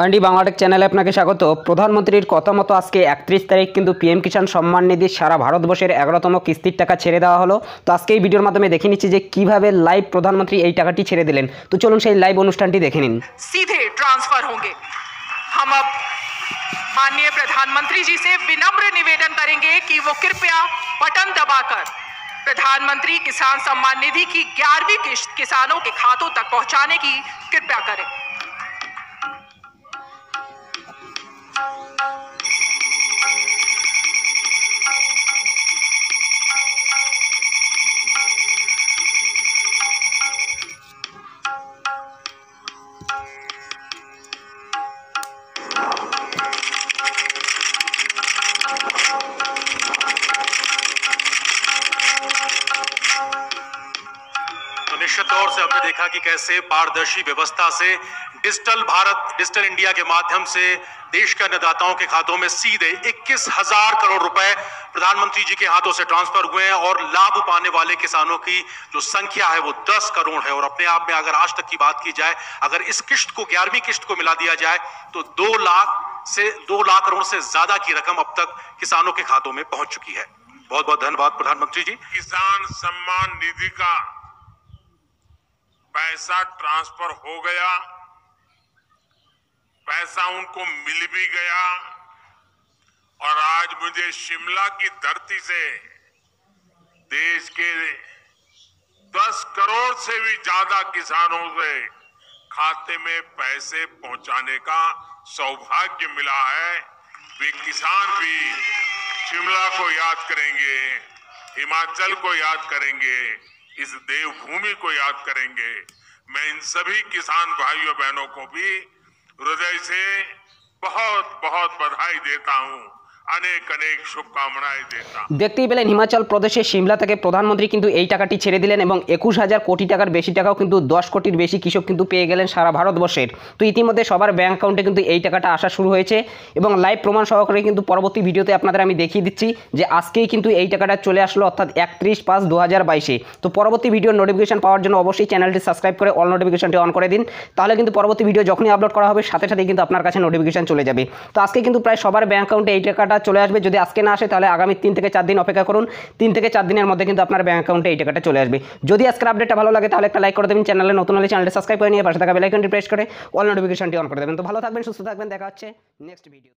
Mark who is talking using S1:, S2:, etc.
S1: আন্ডি বাংলাটেক চ্যানেলে আপনাকে স্বাগত প্রধানমন্ত্রীর কথা মতো আজকে একত্রিশ তারিখ কিন্তু পিএম কিষাণ সম্মান নিধি সারা ভারতবর্ষের এগারোতম কিস্তির টাকা ছেড়ে দেওয়া হলো তো আজকে এই ভিডিওর মাধ্যমে দেখে নিচ্ছি যে কিভাবে লাইভ প্রধানমন্ত্রী এই টাকাটি ছেড়ে দিলেন তো চলুন সেই লাইভ অনুষ্ঠানটি দেখে নিন সিধে
S2: ট্রান্সফার হোগে हम अब माननीय प्रधानमंत्री जी বিনম্র विनम्र निवेदन কি ও वो कृपया बटन दबाकर प्रधानमंत्री किसान सम्मान निधि की ग्यारहवीं किस्त किसानों के खातों तक पहुंचाने की कृपया करें
S3: तो निश्चित से हमने देखा कि कैसे पारदर्शी व्यवस्था से डिजिटल भारत डिजिटल इंडिया के माध्यम से देश के अन्नदाताओं के खातों में सीधे इक्कीस हजार करोड़ रुपए प्रधानमंत्री जी के हाथों से ट्रांसफर हुए हैं और लाभ पाने वाले किसानों की जो संख्या है वो 10 करोड़ है और अपने आप में अगर आज तक की बात की जाए अगर इस किश्त को ग्यारहवीं किश्त को मिला दिया जाए तो दो लाख से दो लाख करोड़ से ज्यादा की रकम अब तक किसानों
S4: के खातों में पहुंच चुकी है बहुत बहुत धन्यवाद प्रधानमंत्री जी किसान सम्मान निधि का पैसा ट्रांसफर हो गया पैसा उनको मिल भी गया और आज मुझे शिमला की धरती से देश के 10 करोड़ से भी ज्यादा किसानों से खाते में पैसे पहुंचाने का सौभाग्य मिला है वे किसान भी शिमला को याद करेंगे हिमाचल को याद करेंगे इस देवभूमि को याद करेंगे मैं इन सभी किसान भाइयों बहनों को भी हृदय से बहुत बहुत बधाई
S1: देता हूं দেখতেই পেলেন হিমাচল প্রদেশের সিমলা থেকে প্রধানমন্ত্রী কিন্তু এই টাকাটি ছেড়ে দিলেন এবং একুশ হাজার কোটি টাকার বেশি টাকাও কিন্তু দশ কোটির বেশি কৃষক কিন্তু পেয়ে গেলেন সারা ভারতবর্ষের তো ইতিমধ্যে সবার ব্যাঙ্ক অ্যাকাউন্টে কিন্তু এই টাকাটা আসা শুরু হয়েছে এবং লাইভ প্রমাণ সহকারে কিন্তু পরবর্তী ভিডিওতে আপনাদের আমি দেখিয়ে দিচ্ছি যে আজকেই কিন্তু এই টাকাটা চলে আসলো অর্থাৎ একত্রিশ পাঁচ দু হাজার বাইশে তো পরবর্তী ভিডিওর নোটিফিকেশন পাওয়ার জন্য অবশ্যই চ্যানেলটি সাবস্ক্রাইব করে অল নোটিফিকেশনটি অন করে দিন তাহলে কিন্তু পরবর্তী ভিডিও যখনই আপলোড করা হবে সাথে সাথে কিন্তু আপনার কাছে নোটিফিকেশন চলে যাবে তো আজকে কিন্তু প্রায় সবার ব্যাঙ্ক অ্যাকাউন্টে এই টাকাটা টাকাটা চলে আসবে যদি আজকে না আসে তাহলে আগামী তিন থেকে চার দিন অপেক্ষা করুন তিন থেকে চার দিনের মধ্যে কিন্তু আপনার ব্যাঙ্ক অ্যাকাউন্টে এই টাকাটা চলে আসবে যদি আজকের আপডেটটা ভালো লাগে তাহলে একটা লাইক করে দেবেন চ্যানেলে নতুন হলে চ্যানেলটা সাবস্ক্রাইব করে নিয়ে পাশে থাকা বেলাইকনটি প্রেস করে অল নোটিফিকেশনটি অন করে দেবেন তো ভালো থাকবেন সুস্থ থাকবেন দেখা হচ্ছে নেক্সট ভিডিও